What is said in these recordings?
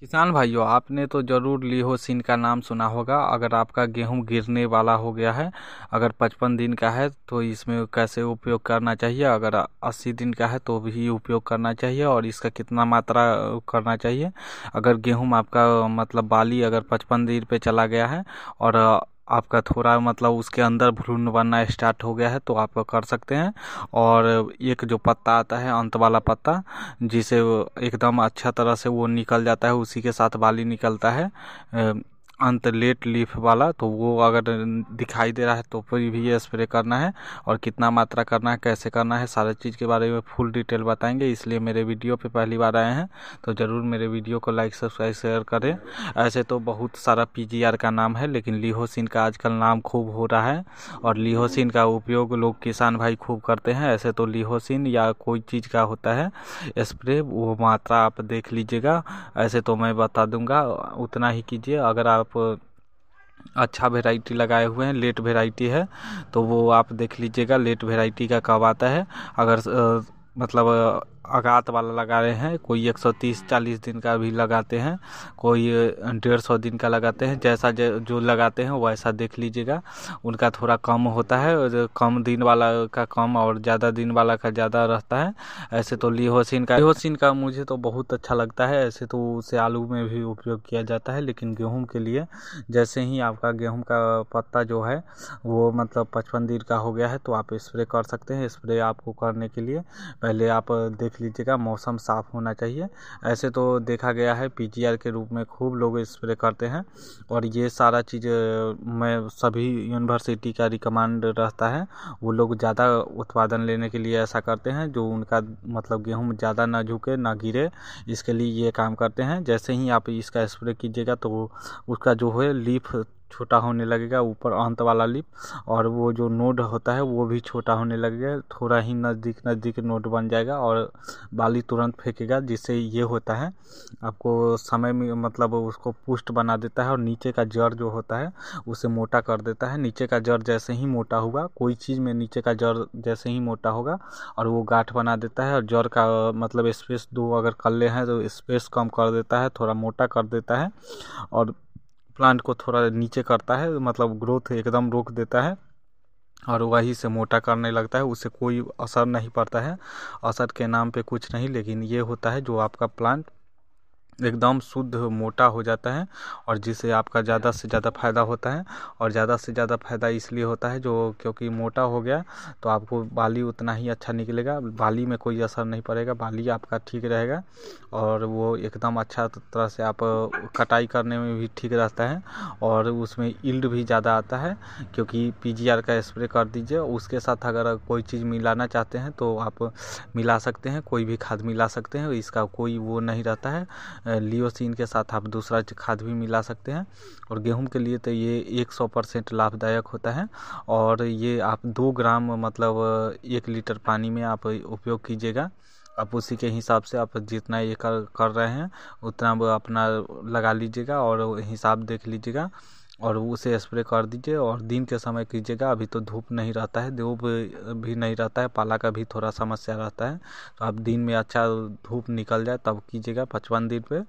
किसान भाइयों आपने तो ज़रूर सीन का नाम सुना होगा अगर आपका गेहूं गिरने वाला हो गया है अगर पचपन दिन का है तो इसमें कैसे उपयोग करना चाहिए अगर अस्सी दिन का है तो भी उपयोग करना चाहिए और इसका कितना मात्रा करना चाहिए अगर गेहूं आपका मतलब बाली अगर पचपन दिन पे चला गया है और आपका थोड़ा मतलब उसके अंदर भ्रूण बनना स्टार्ट हो गया है तो आप कर सकते हैं और एक जो पत्ता आता है अंत वाला पत्ता जिसे एकदम अच्छा तरह से वो निकल जाता है उसी के साथ बाली निकलता है अंत लेट लीफ वाला तो वो अगर दिखाई दे रहा है तो फिर भी ये स्प्रे करना है और कितना मात्रा करना है कैसे करना है सारे चीज़ के बारे में फुल डिटेल बताएंगे इसलिए मेरे वीडियो पे पहली बार आए हैं तो ज़रूर मेरे वीडियो को लाइक सब्सक्राइब शेयर करें ऐसे तो बहुत सारा पी का नाम है लेकिन लिहोसिन का आजकल नाम खूब हो रहा है और लिहोसिन का उपयोग लोग किसान भाई खूब करते हैं ऐसे तो लिहोसिन या कोई चीज़ का होता है स्प्रे वो मात्रा आप देख लीजिएगा ऐसे तो मैं बता दूँगा उतना ही कीजिए अगर आप आप अच्छा वेराइटी लगाए हुए हैं लेट वेराइटी है तो वो आप देख लीजिएगा लेट वेराइटी का कब आता है अगर मतलब आघात वाला लगा रहे हैं कोई 130 40 दिन का भी लगाते हैं कोई डेढ़ सौ दिन का लगाते हैं जैसा जो लगाते हैं वैसा देख लीजिएगा उनका थोड़ा कम होता है कम दिन वाला का कम और ज़्यादा दिन वाला का ज़्यादा रहता है ऐसे तो लिहोसिन का लिहोसिन का मुझे तो बहुत अच्छा लगता है ऐसे तो उसे आलू में भी उपयोग किया जाता है लेकिन गेहूँ के लिए जैसे ही आपका गेहूँ का पत्ता जो है वो मतलब पचपन दिन का हो गया है तो आप स्प्रे कर सकते हैं स्प्रे आपको करने के लिए पहले आप देख लीजिएगा मौसम साफ़ होना चाहिए ऐसे तो देखा गया है पी के रूप में खूब लोग स्प्रे करते हैं और ये सारा चीज़ में सभी यूनिवर्सिटी का रिकमांड रहता है वो लोग ज़्यादा उत्पादन लेने के लिए ऐसा करते हैं जो उनका मतलब गेहूँ ज़्यादा ना झुके ना गिरे इसके लिए ये काम करते हैं जैसे ही आप इसका स्प्रे कीजिएगा तो उसका जो है लीफ छोटा होने लगेगा ऊपर अंत वाला लिप और वो जो नोड होता है वो भी छोटा होने लगेगा थोड़ा ही नज़दीक नज़दीक नोड बन जाएगा और बाली तुरंत फेंकेगा जिससे ये होता है आपको समय में मतलब उसको पुष्ट बना देता है और नीचे का जड़ जो होता है उसे मोटा कर देता है नीचे का जड़ जैसे ही मोटा होगा कोई चीज़ में नीचे का जड़ जैसे ही मोटा होगा और वो गाठ बना देता है और जड़ का मतलब स्पेस दो अगर कल्ले हैं तो स्पेस कम कर देता है थोड़ा मोटा कर देता है और प्लांट को थोड़ा नीचे करता है मतलब ग्रोथ एकदम रोक देता है और वही से मोटा करने लगता है उससे कोई असर नहीं पड़ता है असर के नाम पे कुछ नहीं लेकिन ये होता है जो आपका प्लांट एकदम शुद्ध मोटा हो जाता है और जिससे आपका ज़्यादा से ज़्यादा फ़ायदा होता है और ज़्यादा से ज़्यादा फ़ायदा इसलिए होता है जो क्योंकि मोटा हो गया तो आपको बाली उतना ही अच्छा निकलेगा बाली में कोई असर नहीं पड़ेगा बाली आपका ठीक रहेगा और वो एकदम अच्छा तरह से आप कटाई करने में भी ठीक रहता है और उसमें इल्ड भी ज़्यादा आता है क्योंकि पी का स्प्रे कर दीजिए उसके साथ अगर कोई चीज़ मिलाना चाहते हैं तो आप मिला सकते हैं कोई भी खाद मिला सकते हैं इसका कोई वो नहीं रहता है लियोसिन के साथ आप दूसरा खाद भी मिला सकते हैं और गेहूं के लिए तो ये 100 परसेंट लाभदायक होता है और ये आप दो ग्राम मतलब एक लीटर पानी में आप उपयोग कीजिएगा आप उसी के हिसाब से आप जितना ये कर कर रहे हैं उतना अपना लगा लीजिएगा और हिसाब देख लीजिएगा और उसे स्प्रे कर दीजिए और दिन के समय कीजिएगा अभी तो धूप नहीं रहता है धूप भी नहीं रहता है पाला का भी थोड़ा समस्या रहता है तो आप दिन में अच्छा धूप निकल जाए तब कीजिएगा पचपन दिन पे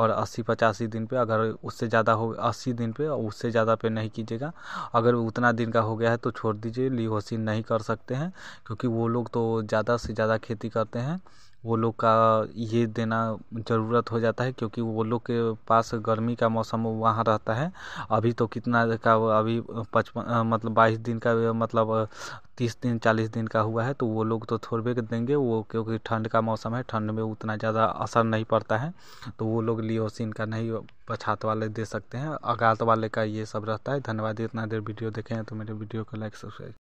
और अस्सी पचासी दिन पे अगर उससे ज़्यादा हो अस्सी दिन पे और उससे ज़्यादा पे नहीं कीजिएगा अगर उतना दिन का हो गया है तो छोड़ दीजिए लीहोसिन नहीं कर सकते हैं क्योंकि वो लोग तो ज़्यादा से ज़्यादा खेती करते हैं वो लोग का ये देना ज़रूरत हो जाता है क्योंकि वो लोग के पास गर्मी का मौसम वहाँ रहता है अभी तो कितना का अभी पचपन मतलब बाईस दिन का मतलब तीस दिन चालीस दिन का हुआ है तो वो लोग तो थोड़बे देंगे वो क्योंकि ठंड का मौसम है ठंड में उतना ज़्यादा असर नहीं पड़ता है तो वो लोग लियोसिन का नहीं पछात वाले दे सकते हैं अगात वाले का ये सब रहता है धन्यवाद इतना देर वीडियो देखें तो मेरे वीडियो को लाइक सब्सक्राइब